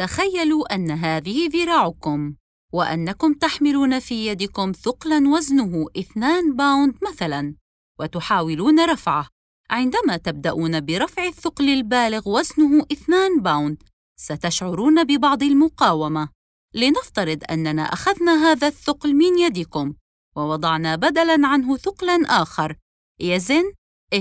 تخيلوا أن هذه ذراعكم وأنكم تحملون في يدكم ثقلا وزنه 2 باوند مثلا وتحاولون رفعه عندما تبدأون برفع الثقل البالغ وزنه 2 باوند ستشعرون ببعض المقاومة لنفترض أننا أخذنا هذا الثقل من يدكم ووضعنا بدلاً عنه ثقلاً آخر يزن 2.05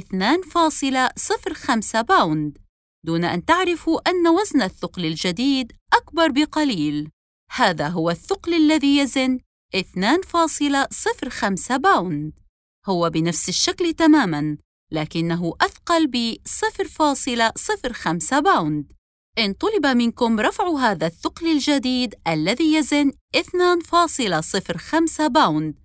باوند دون أن تعرفوا أن وزن الثقل الجديد أكبر بقليل. هذا هو الثقل الذي يزن 2.05 باوند. هو بنفس الشكل تماماً، لكنه أثقل ب 0.05 باوند. إن طلب منكم رفع هذا الثقل الجديد الذي يزن 2.05 باوند،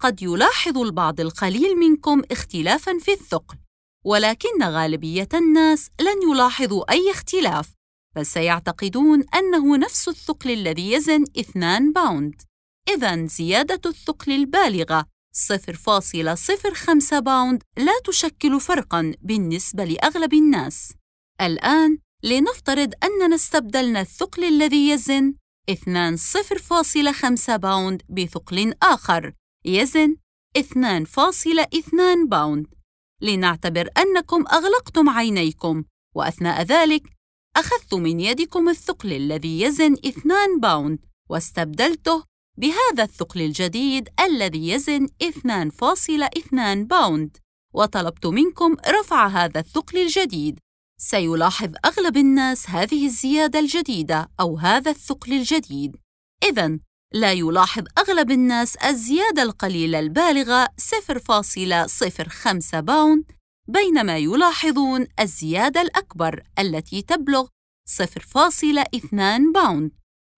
قد يلاحظ البعض القليل منكم اختلافاً في الثقل. ولكن غالبية الناس لن يلاحظوا أي اختلاف بل سيعتقدون أنه نفس الثقل الذي يزن 2 باوند إذا زيادة الثقل البالغة 0.05 باوند لا تشكل فرقاً بالنسبة لأغلب الناس الآن لنفترض أننا استبدلنا الثقل الذي يزن 2.05 باوند بثقل آخر يزن 2.2 باوند لنعتبر أنكم أغلقتم عينيكم وأثناء ذلك أخذت من يدكم الثقل الذي يزن 2 باوند واستبدلته بهذا الثقل الجديد الذي يزن 2.2 باوند وطلبت منكم رفع هذا الثقل الجديد سيلاحظ أغلب الناس هذه الزيادة الجديدة أو هذا الثقل الجديد إذا لا يلاحظ أغلب الناس الزيادة القليلة البالغة 0.05 باوند بينما يلاحظون الزيادة الأكبر التي تبلغ 0.2 باوند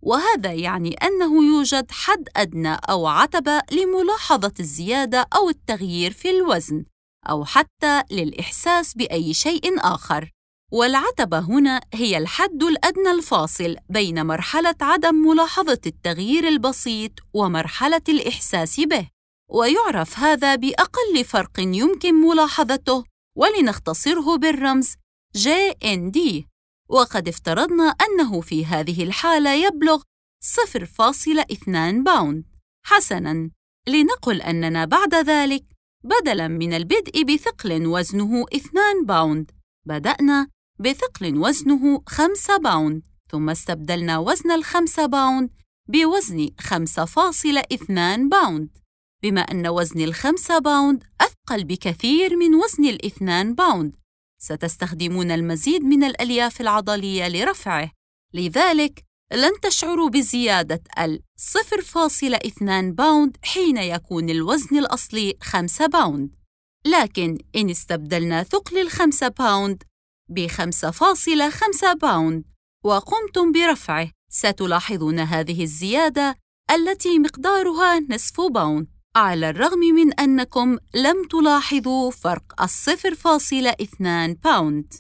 وهذا يعني أنه يوجد حد أدنى أو عتبة لملاحظة الزيادة أو التغيير في الوزن أو حتى للإحساس بأي شيء آخر والعتبة هنا هي الحد الأدنى الفاصل بين مرحلة عدم ملاحظة التغيير البسيط ومرحلة الإحساس به، ويعرف هذا بأقل فرق يمكن ملاحظته، ولنختصره بالرمز JND، وقد افترضنا أنه في هذه الحالة يبلغ 0.2 باوند. حسناً، لنقل أننا بعد ذلك بدلاً من البدء بثقل وزنه 2 باوند، بدأنا بثقل وزنه خمسة باوند ثم استبدلنا وزن الخمسة باوند بوزن اثنان باوند بما أن وزن الخمسة باوند أثقل بكثير من وزن الاثنان باوند ستستخدمون المزيد من الألياف العضلية لرفعه لذلك لن تشعروا بزيادة ال 0.2 باوند حين يكون الوزن الأصلي 5 باوند لكن إن استبدلنا ثقل الخمسة باوند ب5.5 باوند وقمتم برفعه ستلاحظون هذه الزيادة التي مقدارها نصف باوند على الرغم من أنكم لم تلاحظوا فرق الصفر فاصلة اثنان باوند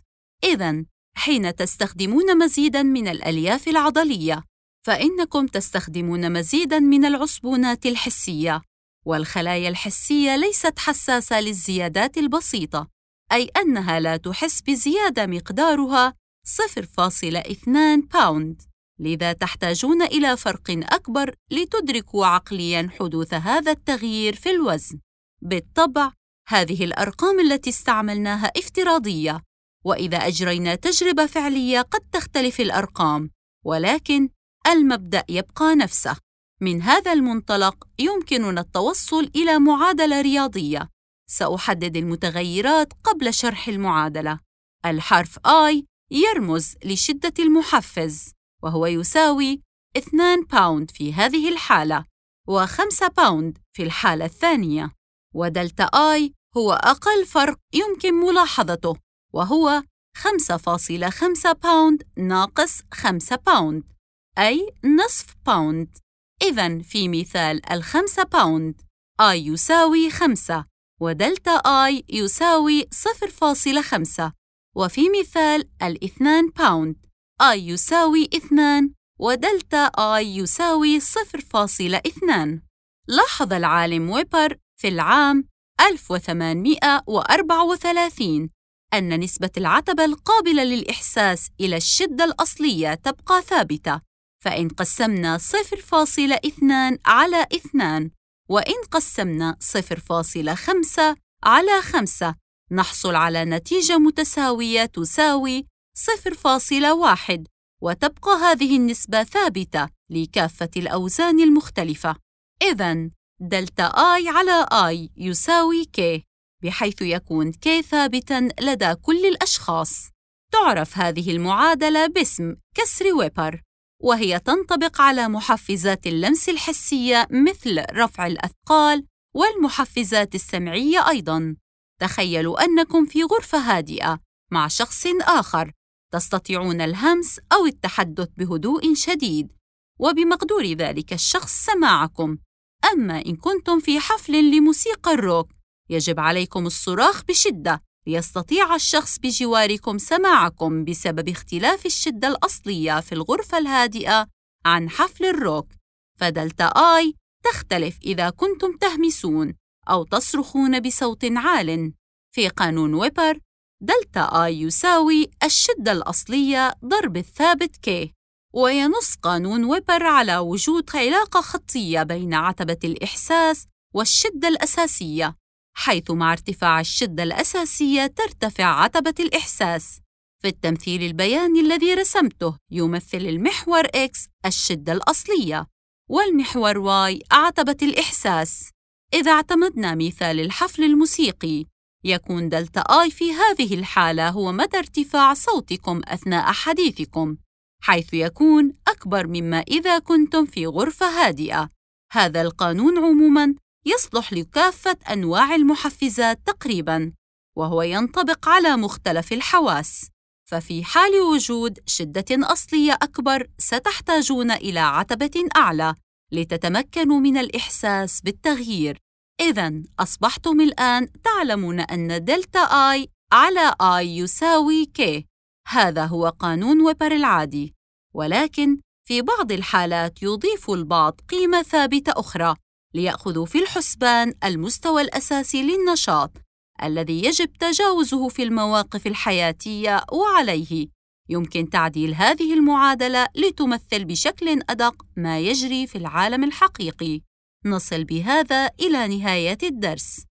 إذا حين تستخدمون مزيداً من الألياف العضلية فإنكم تستخدمون مزيداً من العصبونات الحسية والخلايا الحسية ليست حساسة للزيادات البسيطة أي أنها لا تحس بزيادة مقدارها 0.2 باوند لذا تحتاجون إلى فرق أكبر لتدركوا عقلياً حدوث هذا التغيير في الوزن بالطبع هذه الأرقام التي استعملناها افتراضية وإذا أجرينا تجربة فعلية قد تختلف الأرقام ولكن المبدأ يبقى نفسه من هذا المنطلق يمكننا التوصل إلى معادلة رياضية سأحدد المتغيرات قبل شرح المعادلة. الحرف I يرمز لشدة المحفز، وهو يساوي 2 باوند في هذه الحالة، و5 باوند في الحالة الثانية. ودلتا I هو أقل فرق يمكن ملاحظته، وهو 5.5 باوند ناقص 5 باوند، أي نصف باوند. إذا في مثال الخمسة باوند I يساوي خمسة ودلتا آي يساوي 0.5 وفي مثال الاثنان باوند آي يساوي 2 ودلتا آي يساوي 0.2 لاحظ العالم ويبر في العام 1834 أن نسبة العتبة القابلة للإحساس إلى الشدة الأصلية تبقى ثابتة، فإن قسمنا 0.2 على 2 وإن قسمنا 0.5 على 5 نحصل على نتيجة متساوية تساوي 0.1 وتبقى هذه النسبة ثابتة لكافة الأوزان المختلفة. إذن دلتا آي على آي يساوي K بحيث يكون K ثابتاً لدى كل الأشخاص. تعرف هذه المعادلة باسم كسر ويبر. وهي تنطبق على محفزات اللمس الحسية مثل رفع الأثقال والمحفزات السمعية أيضاً. تخيلوا أنكم في غرفة هادئة مع شخص آخر، تستطيعون الهمس أو التحدث بهدوء شديد، وبمقدور ذلك الشخص سماعكم. أما إن كنتم في حفل لموسيقى الروك، يجب عليكم الصراخ بشدة ليستطيع الشخص بجواركم سماعكم بسبب اختلاف الشدة الأصلية في الغرفة الهادئة عن حفل الروك، فدلتا آي تختلف إذا كنتم تهمسون أو تصرخون بصوت عال. في قانون ويبر، دلتا آي يساوي الشدة الأصلية ضرب الثابت كي. وينص قانون ويبر على وجود علاقة خطية بين عتبة الإحساس والشدة الأساسية حيث مع ارتفاع الشدة الأساسية ترتفع عتبة الإحساس في التمثيل البياني الذي رسمته يمثل المحور X الشدة الأصلية والمحور Y عتبة الإحساس إذا اعتمدنا مثال الحفل الموسيقي يكون دلتا آي في هذه الحالة هو مدى ارتفاع صوتكم أثناء حديثكم حيث يكون أكبر مما إذا كنتم في غرفة هادئة هذا القانون عموماً يصلح لكافة أنواع المحفزات تقريباً، وهو ينطبق على مختلف الحواس. ففي حال وجود شدة أصلية أكبر، ستحتاجون إلى عتبة أعلى لتتمكنوا من الإحساس بالتغيير. إذا أصبحتم الآن تعلمون أن دلتا آي على آي يساوي كي. هذا هو قانون ويبر العادي، ولكن في بعض الحالات يضيف البعض قيمة ثابتة أخرى ليأخذوا في الحسبان المستوى الأساسي للنشاط الذي يجب تجاوزه في المواقف الحياتية وعليه يمكن تعديل هذه المعادلة لتمثل بشكل أدق ما يجري في العالم الحقيقي. نصل بهذا إلى نهاية الدرس.